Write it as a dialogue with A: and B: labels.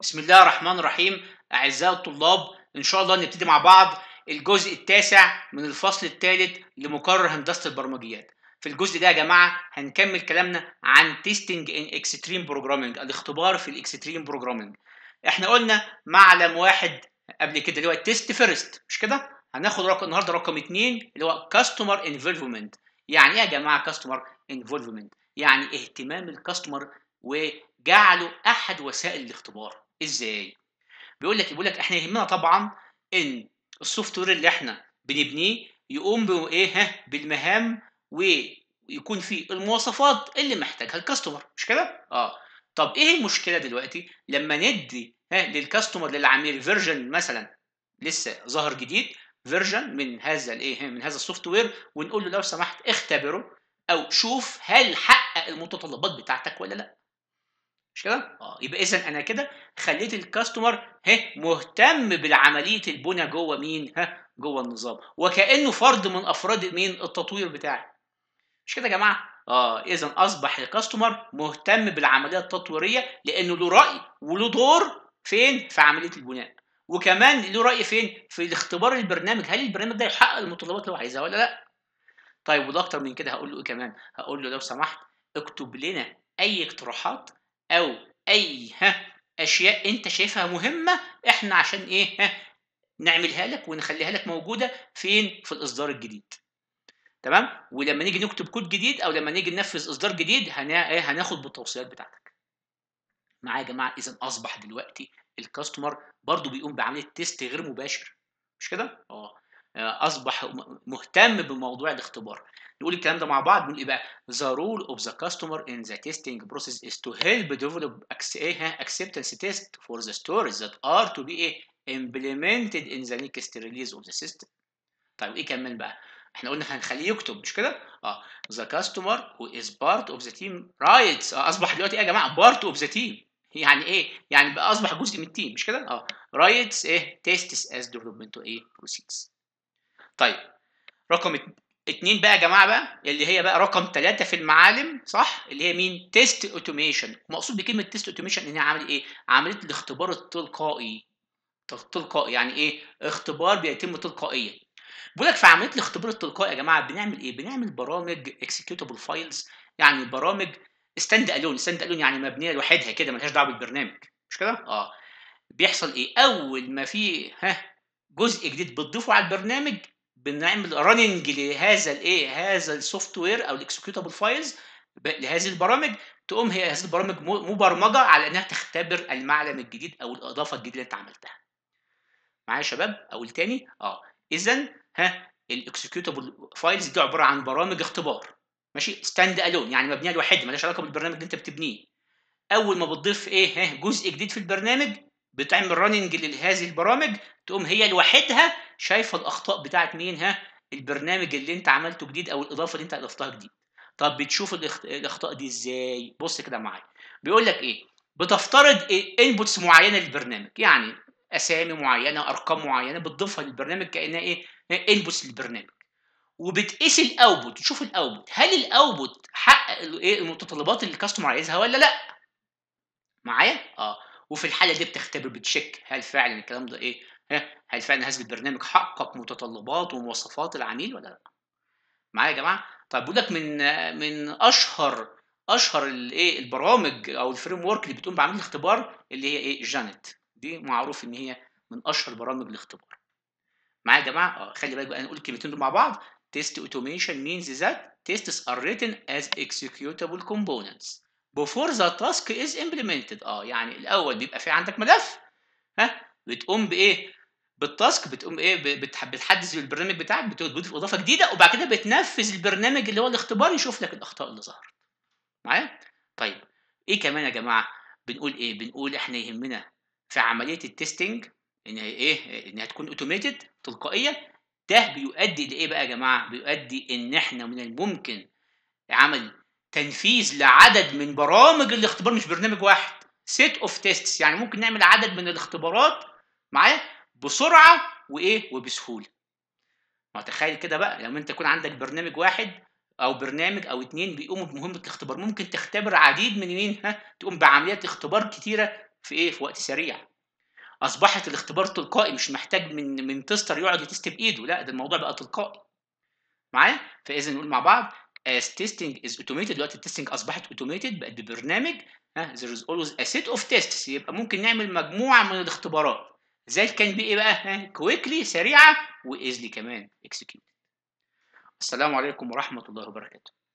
A: بسم الله الرحمن الرحيم أعزائي الطلاب إن شاء الله نبتدي مع بعض الجزء التاسع من الفصل الثالث لمقرر هندسة البرمجيات في الجزء ده يا جماعة هنكمل كلامنا عن تيستنج ان اكستريم بروجرامنج الاختبار في الاكستريم بروجرامنج احنا قلنا معلم واحد قبل كده اللي هو تيست فيرست مش كده هناخد رقم النهارده رقم اثنين اللي هو كاستمر انفولفمنت يعني ايه يا جماعه كاستمر انفولفمنت يعني اهتمام الكاستمر وجعله احد وسائل الاختبار ازاي بيقول لك بيقول لك احنا يهمنا طبعا ان السوفت وير اللي احنا بنبنيه يقوم بايه ها بالمهام ويكون فيه المواصفات اللي محتاجها الكاستمر مش كده اه طب ايه المشكله دلوقتي لما ندي ها للكاستمر للعميل فيرجن مثلا لسه ظاهر جديد فيرجن من هذا الايه من هذا السوفت وير ونقول له لو سمحت اختبره او شوف هل حقق المتطلبات بتاعتك ولا لا مش كده؟ اه يبقى اذا انا كده خليت الكاستمر ها مهتم بالعمليه البنى جوه مين؟ ها جوه النظام وكانه فرد من افراد مين؟ التطوير بتاعي. مش كده يا جماعه؟ اه اذا اصبح الكاستمر مهتم بالعمليه التطويريه لانه له راي وله دور فين؟ في عمليه البناء. وكمان له راي فين؟ في اختبار البرنامج هل البرنامج ده يحقق المتطلبات اللي هو عايزها ولا لا؟ طيب وده اكتر من كده هقول له ايه كمان؟ هقول له لو سمحت اكتب لنا اي اقتراحات او اي ها اشياء انت شايفها مهمه احنا عشان ايه ها نعملها لك ونخليها لك موجوده فين في الاصدار الجديد تمام ولما نيجي نكتب كود جديد او لما نيجي ننفذ اصدار جديد هنا ايه هناخد بالتوصيات بتاعتك معايا يا جماعه اذا اصبح دلوقتي الكاستمر برضو بيقوم بعمليه تيست غير مباشر مش كده اه اصبح مهتم بموضوع الاختبار نقول الكلام ده مع بعض نقول ايه بقى the role of the customer in the testing process is to help develop acceptance test for the stories that are to be implemented in the next release of the system طيب ايه كمان بقى احنا قلنا هنخليه يكتب مش كده اه the customer who is part of the team writes آه اصبح دلوقتي ايه يا جماعه part of the team يعني ايه يعني بقى اصبح جزء من التيم مش كده اه writes ايه tests as development ايه proceeds طيب رقم اتنين بقى يا جماعه بقى اللي هي بقى رقم ثلاثة في المعالم صح اللي هي مين تيست اوتوميشن مقصود بكلمه تيست اوتوميشن ان هي عمل ايه عمليه الاختبار التلقائي تلقائي يعني ايه اختبار بيتم تلقائيا بيقول لك في عمليه الاختبار التلقائي يا جماعه بنعمل ايه بنعمل برامج اكسكيوتابل فايلز يعني برامج ستاند الون ستاند الون يعني مبنيه لوحدها كده ملهاش دعوه بالبرنامج مش كده اه بيحصل ايه اول ما في ها جزء جديد بتضيفه على البرنامج بنعمل راننج لهذا الايه هذا السوفت وير او الاكسكيوتابل فايلز لهذه البرامج تقوم هي هذه البرامج مبرمجه على انها تختبر المعلم الجديد او الاضافه الجديده اللي انت عملتها معايا يا شباب اقول تاني اه اذا ها الاكسكيوتابل فايلز دي عباره عن برامج اختبار ماشي ستاند الون يعني مبنيه لوحدها مالهاش علاقه بالبرنامج اللي انت بتبنيه اول ما بتضيف ايه ها جزء جديد في البرنامج بتعمل راننج لهذه البرامج تقوم هي لوحدها شايفه الاخطاء بتاعه مين ها البرنامج اللي انت عملته جديد او الاضافه اللي انت اضفتها جديد طب بتشوف الاخطاء دي ازاي بص كده معايا بيقول لك ايه بتفترض انبوتس إيه؟ معينه للبرنامج يعني اسامي معينه ارقام معينه بتضيفها للبرنامج كانها ايه انبوتس للبرنامج وبتقيس الاوتبوت تشوف الاوتبوت هل الاوتبوت حقق ايه المتطلبات اللي الكاستمر عايزها ولا لا معايا اه وفي الحاله دي بتختبر بتشيك هل فعلا الكلام ده ايه ها هل فعلا هذا البرنامج حقق متطلبات ومواصفات العميل ولا لا معايا يا جماعه طيب بقول لك من من اشهر اشهر الايه البرامج او الفريم ورك اللي بتقوم بعمل الاختبار اللي هي ايه جانت دي معروف ان هي من اشهر برامج الاختبار معايا يا جماعه اه خلي بالك بقى نقول الكلمتين دول مع بعض test automation means that tests are written as executable components بفور ذا تاسك از امبلمنتد اه يعني الاول بيبقى في عندك ملف ها بتقوم بايه بالتاسك بتقوم ايه بتحدث البرنامج بتاعك بتضيف اضافه جديده وبعد كده بتنفذ البرنامج اللي هو الاختبار يشوف لك الاخطاء اللي ظهرت معايا طيب ايه كمان يا جماعه بنقول ايه بنقول احنا يهمنا في عمليه التستنج ان ايه انها تكون اوتوميتد تلقائيه ده بيؤدي لايه بقى يا جماعه بيؤدي ان احنا من الممكن عمل تنفيذ لعدد من برامج الاختبار مش برنامج واحد سيت اوف تيستس يعني ممكن نعمل عدد من الاختبارات معايا بسرعه وايه وبسهوله ما تخيل كده بقى لما انت يكون عندك برنامج واحد او برنامج او اتنين بيقوموا بمهمه الاختبار ممكن تختبر عديد من مين ها تقوم بعمليات اختبار كتيره في ايه في وقت سريع اصبحت الاختبار تلقائي مش محتاج من من تستر يقعد يتست بايده لا ده الموضوع بقى تلقائي معايا فاذا نقول مع بعض as uh, testing is automated دلوقتي التستنج اصبحت automated بقت ببرنامج ها there is always a set of tests يبقى ممكن نعمل مجموعه من الاختبارات زي كان بي ايه بقى ها quickly سريعه وايزلي كمان execute السلام عليكم ورحمه الله وبركاته